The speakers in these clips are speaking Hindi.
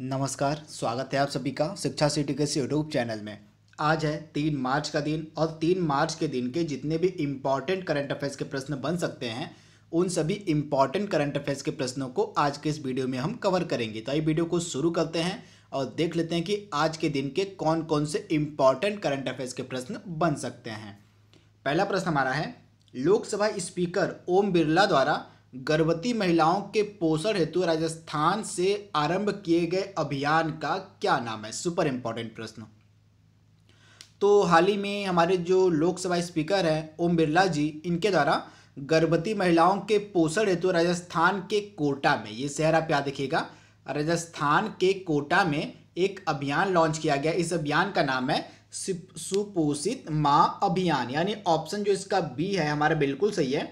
नमस्कार स्वागत है आप सभी का शिक्षा सिटी के यूट्यूब चैनल में आज है तीन मार्च का दिन और तीन मार्च के दिन के जितने भी इम्पॉर्टेंट करंट अफेयर्स के प्रश्न बन सकते हैं उन सभी इम्पॉर्टेंट करंट अफेयर्स के प्रश्नों को आज के इस वीडियो में हम कवर करेंगे तो आई वीडियो को शुरू करते हैं और देख लेते हैं कि आज के दिन के कौन कौन से इम्पॉर्टेंट करंट अफेयर्स के प्रश्न बन सकते हैं पहला प्रश्न हमारा है लोकसभा स्पीकर ओम बिरला द्वारा गर्भवती महिलाओं के पोषण हेतु राजस्थान से आरंभ किए गए अभियान का क्या नाम है सुपर इम्पोर्टेंट प्रश्न तो हाल ही में हमारे जो लोकसभा स्पीकर हैं ओम बिरला जी इनके द्वारा गर्भवती महिलाओं के पोषण हेतु राजस्थान के कोटा में ये शहर आप याद देखिएगा राजस्थान के कोटा में एक अभियान लॉन्च किया गया इस अभियान का नाम है सुपोषित माँ अभियान यानी ऑप्शन जो इसका बी है हमारा बिल्कुल सही है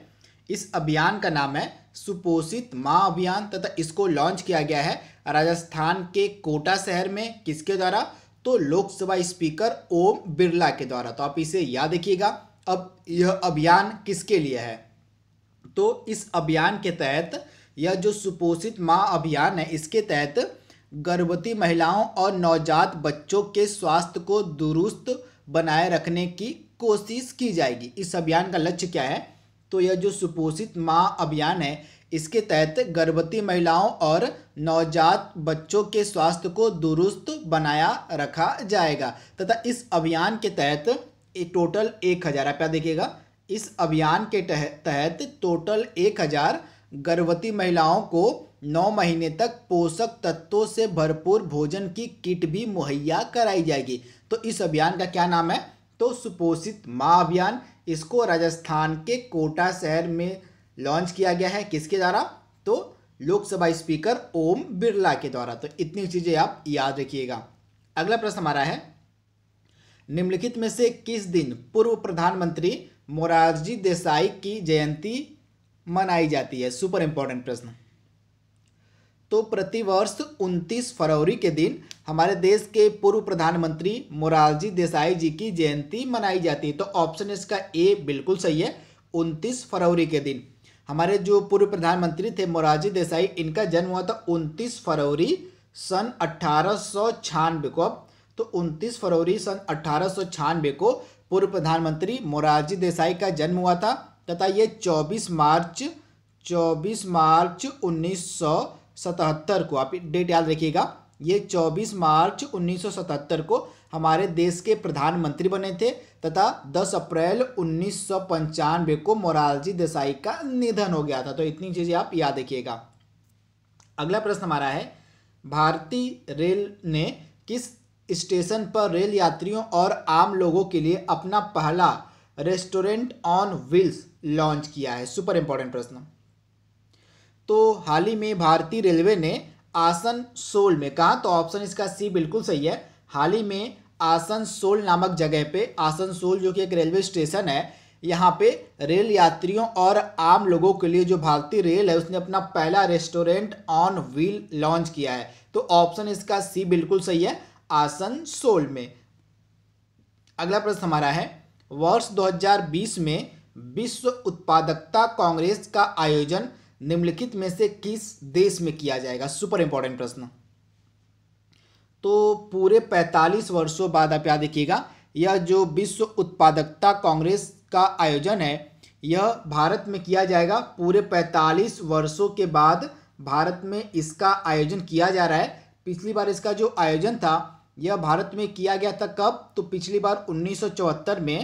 इस अभियान का नाम है सुपोषित माँ अभियान तथा इसको लॉन्च किया गया है राजस्थान के कोटा शहर में किसके द्वारा तो लोकसभा स्पीकर ओम बिरला के द्वारा तो आप इसे याद रखिएगा अब यह अभियान किसके लिए है तो इस अभियान के तहत यह जो सुपोषित माँ अभियान है इसके तहत गर्भवती महिलाओं और नवजात बच्चों के स्वास्थ्य को दुरुस्त बनाए रखने की कोशिश की जाएगी इस अभियान का लक्ष्य क्या है तो यह जो सुपोषित माँ अभियान है इसके तहत गर्भवती महिलाओं और नवजात बच्चों के स्वास्थ्य को दुरुस्त बनाया रखा जाएगा तथा इस अभियान के तहत टोटल एक हज़ार रुपया देखिएगा इस अभियान के तहत टोटल एक हज़ार गर्भवती महिलाओं को नौ महीने तक पोषक तत्वों से भरपूर भोजन की किट भी मुहैया कराई जाएगी तो इस अभियान का क्या नाम है तो सुपोषित माँ अभियान इसको राजस्थान के कोटा शहर में लॉन्च किया गया है किसके द्वारा तो लोकसभा स्पीकर ओम बिरला के द्वारा तो इतनी चीज़ें आप याद रखिएगा अगला प्रश्न हमारा है निम्नलिखित में से किस दिन पूर्व प्रधानमंत्री मोरारजी देसाई की जयंती मनाई जाती है सुपर इंपॉर्टेंट प्रश्न तो प्रतिवर्ष 29 फरवरी के दिन हमारे देश के पूर्व प्रधानमंत्री मोरारजी देसाई जी की जयंती मनाई जाती है तो ऑप्शन इसका ए बिल्कुल सही है 29 फरवरी के दिन हमारे जो पूर्व प्रधानमंत्री थे मोरारजी देसाई इनका जन्म हुआ था 29 फरवरी सन अट्ठारह को अब तो 29 फरवरी सन अट्ठारह को पूर्व प्रधानमंत्री मोरारजी देसाई का जन्म हुआ था तथा ये चौबीस मार्च चौबीस मार्च उन्नीस सतहत्तर को आप डेट याद रखिएगा ये 24 मार्च 1977 को हमारे देश के प्रधानमंत्री बने थे तथा 10 अप्रैल उन्नीस को मोरारजी देसाई का निधन हो गया था तो इतनी चीज़ें आप याद रखिएगा अगला प्रश्न हमारा है भारतीय रेल ने किस स्टेशन पर रेल यात्रियों और आम लोगों के लिए अपना पहला रेस्टोरेंट ऑन व्हील्स लॉन्च किया है सुपर इंपॉर्टेंट प्रश्न तो हाल ही में भारतीय रेलवे ने आसन सोल में कहा तो ऑप्शन इसका सी बिल्कुल सही है हाल ही में आसन सोल नामक जगह पे आसन सोल जो कि एक रेलवे स्टेशन है यहाँ पे रेल यात्रियों और आम लोगों के लिए जो भारतीय रेल है उसने अपना पहला रेस्टोरेंट ऑन व्हील लॉन्च किया है तो ऑप्शन इसका सी बिल्कुल सही है आसन सोल में अगला प्रश्न हमारा है वर्ष 2020 में विश्व उत्पादकता कांग्रेस का आयोजन निम्नलिखित में से किस देश में किया जाएगा सुपर इंपॉर्टेंट प्रश्न तो पूरे 45 वर्षों बाद आप याद देखिएगा यह जो विश्व उत्पादकता कांग्रेस का आयोजन है यह भारत में किया जाएगा पूरे 45 वर्षों के बाद भारत में इसका आयोजन किया जा रहा है पिछली बार इसका जो आयोजन था यह भारत में किया गया था कब तो पिछली बार उन्नीस में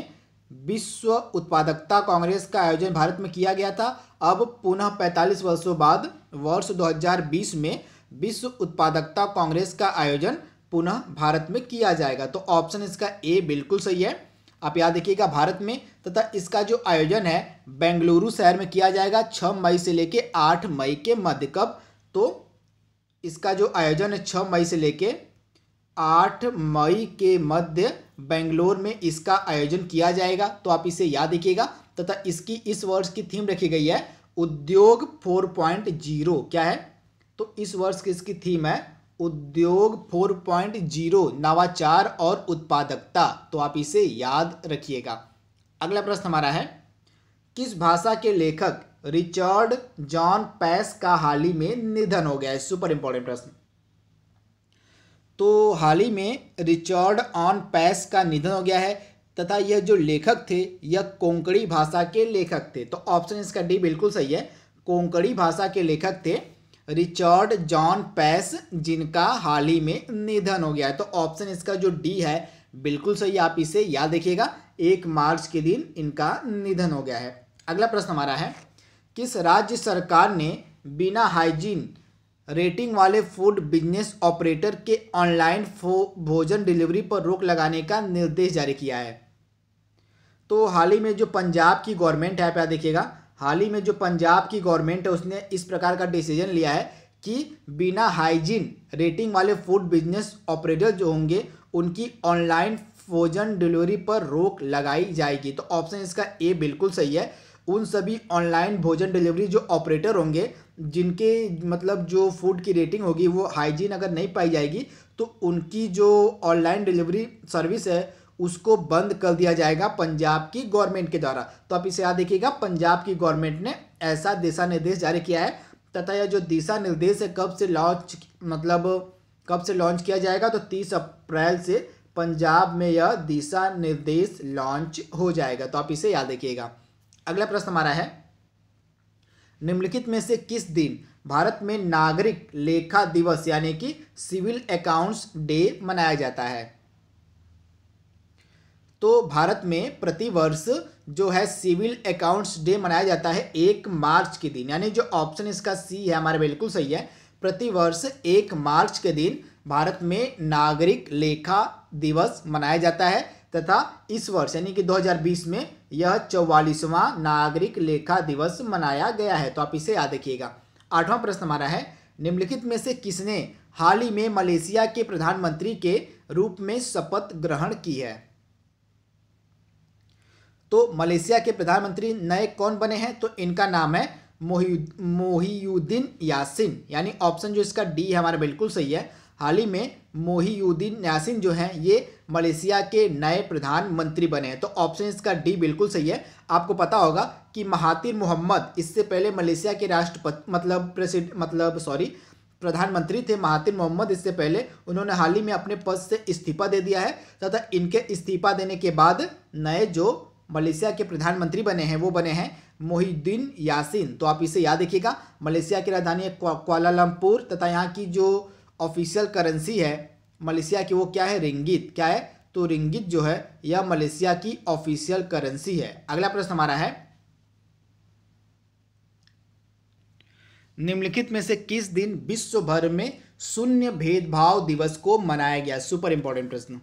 विश्व उत्पादकता कांग्रेस का आयोजन भारत में किया गया था अब पुनः 45 वर्षों बाद वर्ष 2020 में विश्व उत्पादकता कांग्रेस का आयोजन पुनः भारत में किया जाएगा तो ऑप्शन इसका ए बिल्कुल सही है आप याद रखिएगा भारत में तथा इसका जो आयोजन है बेंगलुरु शहर में किया जाएगा 6 मई से लेके 8 मई के मध्य कब तो इसका जो आयोजन है 6 मई से लेकर आठ मई के मध्य बेंगलोर में इसका आयोजन किया जाएगा तो आप इसे याद रखिएगा तथा इसकी इस वर्ष की थीम रखी गई है उद्योग फोर पॉइंट जीरो क्या है तो इस वर्ष की इसकी थीम है उद्योग फोर पॉइंट जीरो नवाचार और उत्पादकता तो आप इसे याद रखिएगा अगला प्रश्न हमारा है किस भाषा के लेखक रिचर्ड जॉन पैस का हाल ही में निधन हो गया है सुपर इंपॉर्टेंट प्रश्न तो हाल ही में रिचर्ड ऑन पैस का निधन हो गया है तथा यह जो लेखक थे यह कोंकणी भाषा के लेखक थे तो ऑप्शन इसका डी बिल्कुल सही है कोंकणी भाषा के लेखक थे रिचर्ड जॉन पैस जिनका हाल ही में निधन हो गया है तो ऑप्शन इसका जो डी है बिल्कुल सही आप इसे याद रखिएगा एक मार्च के दिन इनका निधन हो गया है अगला प्रश्न हमारा है किस राज्य सरकार ने बिना हाइजीन रेटिंग वाले फूड बिजनेस ऑपरेटर के ऑनलाइन भोजन डिलीवरी पर रोक लगाने का निर्देश जारी किया है तो हाल ही में जो पंजाब की गवर्नमेंट है आप देखिएगा हाल ही में जो पंजाब की गवर्नमेंट है उसने इस प्रकार का डिसीजन लिया है कि बिना हाइजीन रेटिंग वाले फूड बिजनेस ऑपरेटर जो होंगे उनकी ऑनलाइन भोजन डिलीवरी पर रोक लगाई जाएगी तो ऑप्शन इसका ए बिल्कुल सही है उन सभी ऑनलाइन भोजन डिलीवरी जो ऑपरेटर होंगे जिनके मतलब जो फूड की रेटिंग होगी वो हाइजीन अगर नहीं पाई जाएगी तो उनकी जो ऑनलाइन डिलीवरी सर्विस है उसको बंद कर दिया जाएगा पंजाब की गवर्नमेंट के द्वारा तो आप इसे याद देखिएगा पंजाब की गवर्नमेंट ने ऐसा दिशा निर्देश जारी किया है तथा यह जो दिशा निर्देश है कब से लॉन्च मतलब कब से लॉन्च किया जाएगा तो तीस अप्रैल से पंजाब में यह दिशा निर्देश लॉन्च हो जाएगा तो आप इसे याद रखिएगा अगला प्रश्न हमारा है निम्नलिखित में से किस दिन भारत में नागरिक लेखा दिवस यानी कि सिविल अकाउंट्स डे मनाया जाता है तो भारत में प्रतिवर्ष जो है सिविल अकाउंट्स डे मनाया जाता है एक मार्च के दिन यानी जो ऑप्शन इसका सी है हमारा बिल्कुल सही है प्रतिवर्ष एक मार्च के दिन भारत में नागरिक लेखा दिवस मनाया जाता है तथा इस वर्ष यानी कि 2020 में यह चौवालीसवां नागरिक लेखा दिवस मनाया गया है तो आप इसे याद रखिएगा आठवां प्रश्न हमारा है निम्नलिखित में से किसने हाल ही में मलेशिया के प्रधानमंत्री के रूप में शपथ ग्रहण की है तो मलेशिया के प्रधानमंत्री नए कौन बने हैं तो इनका नाम है मोहियुद्दीन यासिन यानी ऑप्शन जो इसका डी है हमारा बिल्कुल सही है हाल ही में मोहीउद्दीन यासिन जो हैं ये मलेशिया के नए प्रधानमंत्री बने हैं तो ऑप्शन इसका डी बिल्कुल सही है आपको पता होगा कि महातिर मोहम्मद इससे पहले मलेशिया के राष्ट्रपति मतलब प्रेसिड मतलब सॉरी प्रधानमंत्री थे महातिर मोहम्मद इससे पहले उन्होंने हाल ही में अपने पद से इस्तीफा दे दिया है तथा इनके इस्तीफा देने के बाद नए जो मलेशिया के प्रधानमंत्री बने हैं वो बने हैं मोहिद्दीन यासिन तो आप इसे याद रखिएगा मलेशिया की राजधानी है क्वालालंपुर तथा यहाँ की जो ऑफिशियल करेंसी है मलेशिया की वो क्या है रिंगित क्या है तो रिंगित जो है यह मलेशिया की ऑफिशियल करेंसी है अगला प्रश्न हमारा है निम्नलिखित में से किस दिन विश्व भर में शून्य भेदभाव दिवस को मनाया गया सुपर इंपॉर्टेंट प्रश्न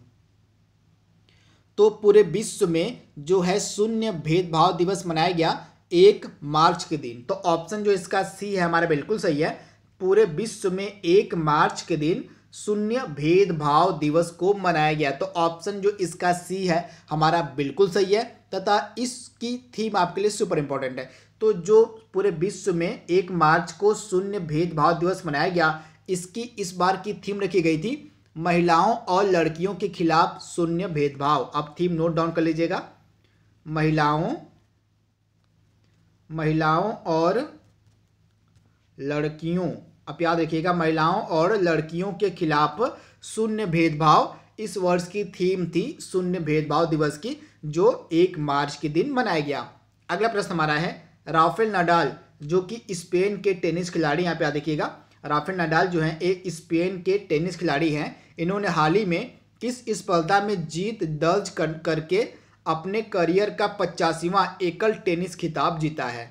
तो पूरे विश्व में जो है शून्य भेदभाव दिवस मनाया गया एक मार्च के दिन तो ऑप्शन जो इसका सी है हमारा बिल्कुल सही है पूरे विश्व में एक मार्च के दिन शून्य भेदभाव दिवस को मनाया गया तो ऑप्शन जो इसका सी है हमारा बिल्कुल सही है तथा इसकी थीम आपके लिए सुपर इंपॉर्टेंट है तो जो पूरे विश्व में एक मार्च को शून्य भेदभाव दिवस मनाया गया इसकी इस बार की थीम रखी गई थी महिलाओं और लड़कियों के खिलाफ शून्य भेदभाव अब थीम नोट डाउन कर लीजिएगा महिलाओं महिलाओं और लड़कियों आप याद रखिएगा महिलाओं और लड़कियों के खिलाफ शून्य भेदभाव इस वर्ष की थीम थी शून्य भेदभाव दिवस की जो एक मार्च के दिन मनाया गया अगला प्रश्न हमारा है राफेल नडाल जो कि स्पेन के टेनिस खिलाड़ी यहाँ पे याद देखिएगा राफेल नडाल जो है एक स्पेन के टेनिस खिलाड़ी हैं इन्होंने हाल ही में किस स्पर्धा में जीत दर्ज कर करके अपने करियर का पचासीवा एकल टेनिस खिताब जीता है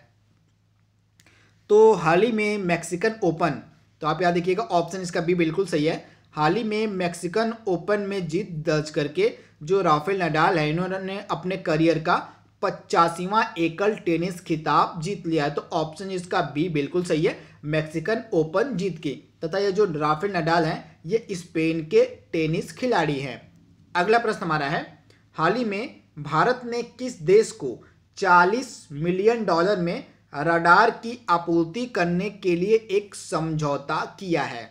तो हाल ही में मैक्सिकन ओपन तो आप याद देखिएगा ऑप्शन इसका भी बिल्कुल सही है हाल ही में मैक्सिकन ओपन में जीत दर्ज करके जो राफेल नडाल है इन्होंने अपने करियर का पचासीवा एकल टेनिस खिताब जीत लिया है तो ऑप्शन इसका बी बिल्कुल सही है मैक्सिकन ओपन जीत के तथा ये जो राफेल नडाल हैं ये स्पेन के टेनिस खिलाड़ी हैं अगला प्रश्न हमारा है हाल ही में भारत ने किस देश को 40 मिलियन डॉलर में रडार की आपूर्ति करने के लिए एक समझौता किया है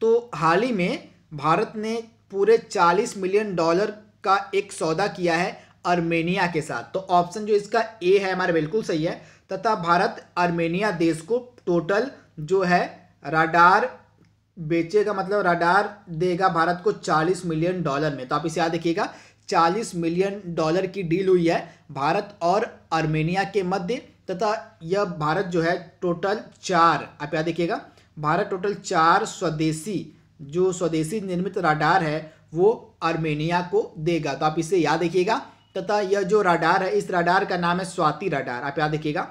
तो हाल ही में भारत ने पूरे 40 मिलियन डॉलर का एक सौदा किया है आर्मेनिया के साथ तो ऑप्शन जो इसका ए है हमारा बिल्कुल सही है तथा भारत आर्मेनिया देश को टोटल जो है रडार बेचेगा मतलब रडार देगा भारत को 40 मिलियन डॉलर में तो आप इसे याद रखिएगा 40 मिलियन डॉलर की डील हुई है भारत और आर्मेनिया के मध्य तथा यह भारत जो है टोटल चार आप याद देखिएगा भारत टोटल चार स्वदेशी जो स्वदेशी निर्मित राडार है वो आर्मेनिया को देगा तो आप इसे याद देखिएगा तथा यह जो राडार है इस राडार का नाम है स्वाति राडार आप याद देखिएगा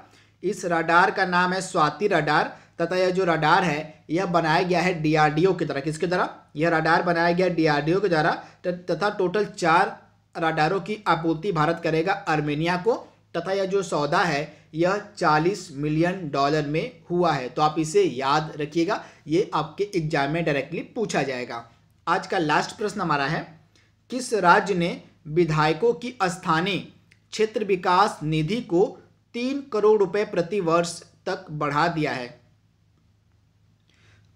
इस राडार का नाम है स्वाति राडार तथा यह जो राडार है यह बनाया गया है डीआरडीओ की तरह किसके द्वारा यह राडार बनाया गया डीआरडीओ के द्वारा तथा टोटल चार राडारों की आपूर्ति भारत करेगा आर्मेनिया को तथा यह जो सौदा है यह 40 मिलियन डॉलर में हुआ है तो आप इसे याद रखिएगा ये आपके एग्जाम में डायरेक्टली पूछा जाएगा आज का लास्ट प्रश्न हमारा है किस राज्य ने विधायकों की स्थानीय क्षेत्र विकास निधि को तीन करोड़ रुपए प्रति वर्ष तक बढ़ा दिया है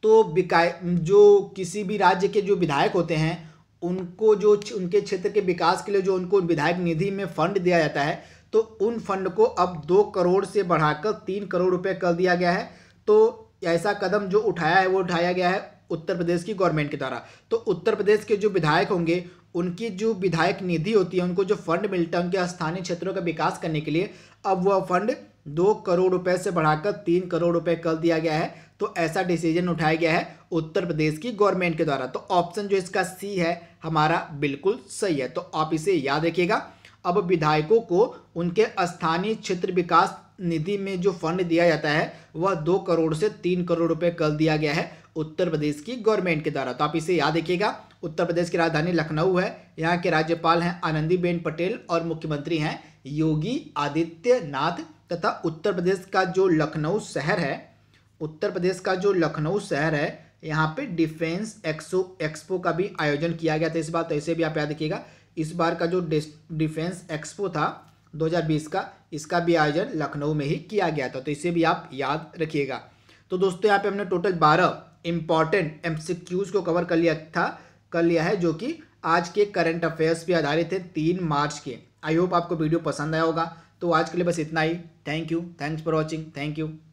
तो जो किसी भी राज्य के जो विधायक होते हैं उनको जो उनके क्षेत्र के विकास के लिए जो उनको विधायक निधि में फंड दिया जाता है तो उन फंड को अब दो करोड़ से बढ़ाकर तीन करोड़ रुपए कर दिया गया है तो ऐसा कदम जो उठाया है वो उठाया गया है उत्तर प्रदेश की गवर्नमेंट के द्वारा तो उत्तर प्रदेश के जो विधायक होंगे उनकी जो विधायक निधि होती है उनको जो फंड मिलता है उनके स्थानीय क्षेत्रों का विकास करने के लिए अब वह फंड दो करोड़ रुपए से बढ़ाकर तीन करोड़ रुपए कर दिया गया है तो ऐसा डिसीजन उठाया गया है उत्तर प्रदेश की गवर्नमेंट के द्वारा तो ऑप्शन जो इसका सी है हमारा बिल्कुल सही है तो आप इसे याद रखिएगा अब विधायकों को उनके स्थानीय क्षेत्र विकास निधि में जो फंड दिया जाता है वह दो करोड़ से तीन करोड़ रुपए कर दिया गया है उत्तर प्रदेश की गवर्नमेंट के द्वारा तो आप इसे याद रखिएगा उत्तर प्रदेश की राजधानी लखनऊ है यहाँ के राज्यपाल हैं आनंदीबेन पटेल और मुख्यमंत्री हैं योगी आदित्यनाथ तथा उत्तर प्रदेश का जो लखनऊ शहर है उत्तर प्रदेश का जो लखनऊ शहर है यहाँ पे डिफेंस एक्सो एक्सपो का भी आयोजन किया गया था इस बार तो ऐसे भी आप याद रखिएगा इस बार का जो डिफेंस एक्सपो था 2020 का इसका भी आयोजन लखनऊ में ही किया गया था तो इसे भी आप याद रखिएगा तो दोस्तों यहाँ पे हमने टोटल बारह इम्पॉर्टेंट एम को कवर कर लिया था कर लिया है जो कि आज के करंट अफेयर्स पर आधारित है तीन मार्च के आई होप आपको वीडियो पसंद आया होगा तो आज के लिए बस इतना ही thank you thanks for watching thank you